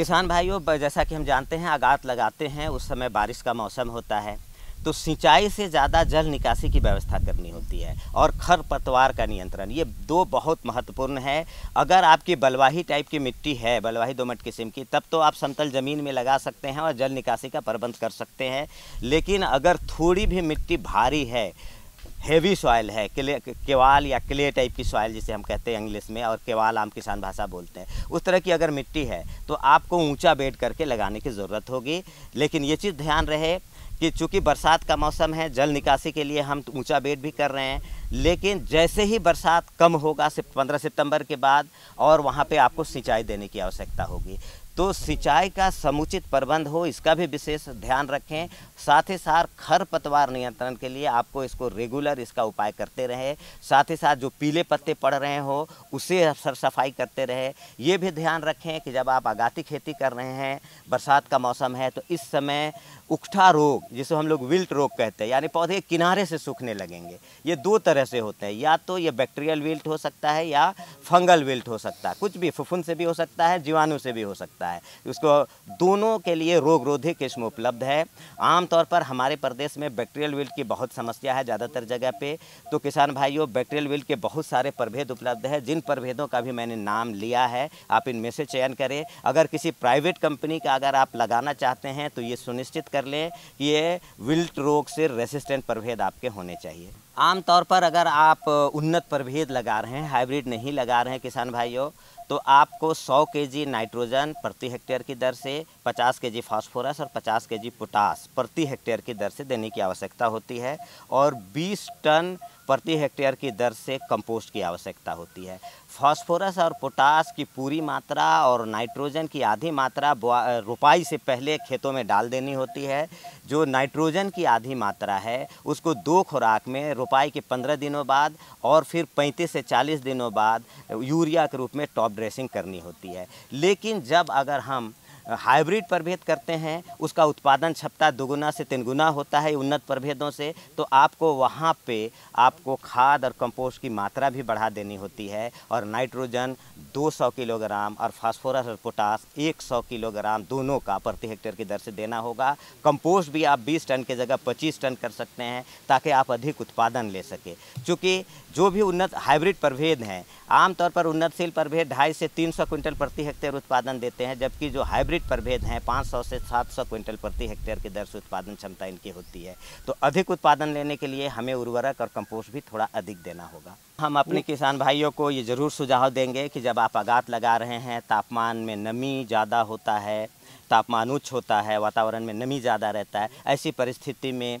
किसान भाइयों जैसा कि हम जानते हैं आगात लगाते हैं उस समय बारिश का मौसम होता है तो सिंचाई से ज़्यादा जल निकासी की व्यवस्था करनी होती है और खरपतवार का नियंत्रण ये दो बहुत महत्वपूर्ण है अगर आपकी बलवाही टाइप की मिट्टी है बलवाही दोमट किस्म की तब तो आप समतल ज़मीन में लगा सकते हैं और जल निकासी का प्रबंध कर सकते हैं लेकिन अगर थोड़ी भी मिट्टी भारी है हैवी सॉयल है क्ले केवाल या क्ले टाइप की सॉयल जिसे हम कहते हैं इंग्लिश में और केवाल आम किसान भाषा बोलते हैं उस तरह की अगर मिट्टी है तो आपको ऊंचा बेड करके लगाने की ज़रूरत होगी लेकिन ये चीज़ ध्यान रहे कि चूँकि बरसात का मौसम है जल निकासी के लिए हम ऊंचा बेड भी कर रहे हैं लेकिन जैसे ही बरसात कम होगा सिर्फ पंद्रह सितंबर के बाद और वहाँ पे आपको सिंचाई देने की आवश्यकता होगी तो सिंचाई का समुचित प्रबंध हो इसका भी विशेष ध्यान रखें साथ ही साथ खर पतवार नियंत्रण के लिए आपको इसको रेगुलर इसका उपाय करते रहे साथ ही साथ जो पीले पत्ते पड़ रहे हो उसे सर सफाई करते रहे ये भी ध्यान रखें कि जब आप आगाती खेती कर रहे हैं बरसात का मौसम है तो इस समय उकठा रोग जिसे हम लोग विल्ट रोग कहते हैं यानी पौधे किनारे से सूखने लगेंगे ये दो तरह से होते हैं या तो ये बैक्टीरियल विल्ट हो सकता है या फंगल विल्ट हो सकता है कुछ भी फुफुन से भी हो सकता है जीवाणु से भी हो सकता है होता है उसको दोनों के लिए रोग रोधी किस्म उपलब्ध है आमतौर पर हमारे प्रदेश में बैक्टीरियल विल्ट की बहुत समस्या है ज़्यादातर जगह पे तो किसान भाइयों बैक्टीरियल विल्ट के बहुत सारे प्रभेद उपलब्ध है जिन प्रभेदों का भी मैंने नाम लिया है आप इनमें से चयन करें अगर किसी प्राइवेट कंपनी का अगर आप लगाना चाहते हैं तो ये सुनिश्चित कर लें कि ये विल्ट रोग से रेसिस्टेंट प्रभेद आपके होने चाहिए आम तौर पर अगर आप उन्नत प्रभेद लगा रहे हैं हाइब्रिड नहीं लगा रहे हैं किसान भाइयों तो आपको 100 केजी नाइट्रोजन प्रति हेक्टेयर की दर से पचास के जी फॉस्फोरस और पचास के जी पोटास प्रति हेक्टेयर की दर से देने की आवश्यकता होती है और बीस टन प्रति हेक्टेयर की दर से कंपोस्ट की आवश्यकता होती है फास्फोरस और पोटास की पूरी मात्रा और नाइट्रोजन की आधी मात्रा रोपाई से पहले खेतों में डाल देनी होती है जो नाइट्रोजन की आधी मात्रा है उसको दो खुराक में रोपाई के पंद्रह दिनों बाद और फिर पैंतीस से चालीस दिनों बाद यूरिया के रूप में टॉप ड्रेसिंग करनी होती है लेकिन जब अगर हम हाइब्रिड प्रभेद करते हैं उसका उत्पादन क्षमता दुगुना से तीन गुना होता है उन्नत प्रभेदों से तो आपको वहाँ पे आपको खाद और कंपोस्ट की मात्रा भी बढ़ा देनी होती है और नाइट्रोजन 200 किलोग्राम और फास्फोरस और पोटास 100 किलोग्राम दोनों का प्रति हेक्टेयर की दर से देना होगा कंपोस्ट भी आप 20 टन के जगह 25 टन कर सकते हैं ताकि आप अधिक उत्पादन ले सके चूँकि जो भी उन्नत हाइब्रिड प्रभेद हैं आमतौर पर उन्नतशील प्रभेद ढाई से तीन क्विंटल प्रति हेक्टेयर उत्पादन देते हैं जबकि जो हाइब्रिड हाइब्रिड प्रभेद हैं 500 से 700 क्विंटल प्रति हेक्टेयर की दर से उत्पादन क्षमता इनकी होती है तो अधिक उत्पादन लेने के लिए हमें उर्वरक और कंपोस्ट भी थोड़ा अधिक देना होगा हम अपने किसान भाइयों को ये ज़रूर सुझाव देंगे कि जब आप आगात लगा रहे हैं तापमान में नमी ज़्यादा होता है तापमान उच्च होता है वातावरण में नमी ज़्यादा रहता है ऐसी परिस्थिति में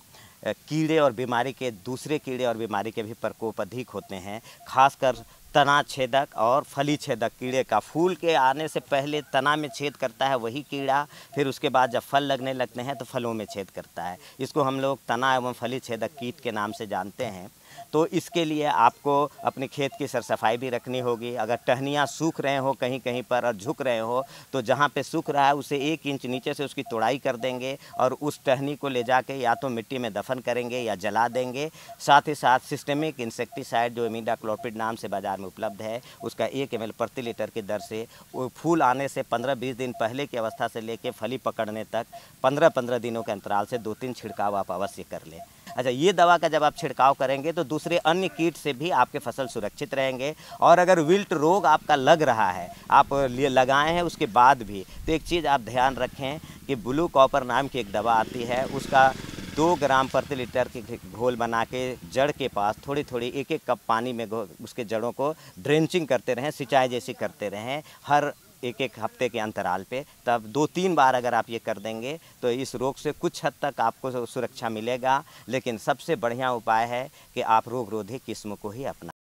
कीड़े और बीमारी के दूसरे कीड़े और बीमारी के भी प्रकोप अधिक होते हैं खासकर तना छेदक और फली छेदक कीड़े का फूल के आने से पहले तना में छेद करता है वही कीड़ा फिर उसके बाद जब फल लगने लगते हैं तो फलों में छेद करता है इसको हम लोग तना एवं फली छेदक कीट के नाम से जानते हैं तो इसके लिए आपको अपने खेत की सर सफाई भी रखनी होगी अगर टहनियाँ सूख रहे हो कहीं कहीं पर और झुक रहे हो तो जहाँ पे सूख रहा है उसे एक इंच नीचे से उसकी तोड़ाई कर देंगे और उस टहनी को ले जाके या तो मिट्टी में दफन करेंगे या जला देंगे साथ ही साथ सिस्टमिक इंसेक्टिसाइड जो इमीडाक्लोपिड नाम से बाज़ार में उपलब्ध है उसका एक एम प्रति लीटर की दर से फूल आने से पंद्रह बीस दिन पहले की अवस्था से लेकर फली पकड़ने तक पंद्रह पंद्रह दिनों के अंतराल से दो तीन छिड़काव आप अवश्य कर लें अच्छा ये दवा का जब आप छिड़काव करेंगे तो दूसरे अन्य कीट से भी आपके फसल सुरक्षित रहेंगे और अगर विल्ट रोग आपका लग रहा है आप लगाए हैं उसके बाद भी तो एक चीज़ आप ध्यान रखें कि ब्लू कॉपर नाम की एक दवा आती है उसका दो ग्राम प्रति लीटर की घोल बना के जड़ के पास थोड़ी थोड़ी एक एक कप पानी में उसके जड़ों को ड्रेंचिंग करते रहें सिंचाई जैसी करते रहें हर एक एक हफ्ते के अंतराल पे तब दो तीन बार अगर आप ये कर देंगे तो इस रोग से कुछ हद तक आपको सुरक्षा मिलेगा लेकिन सबसे बढ़िया उपाय है कि आप रोग रोधी किस्म को ही अपना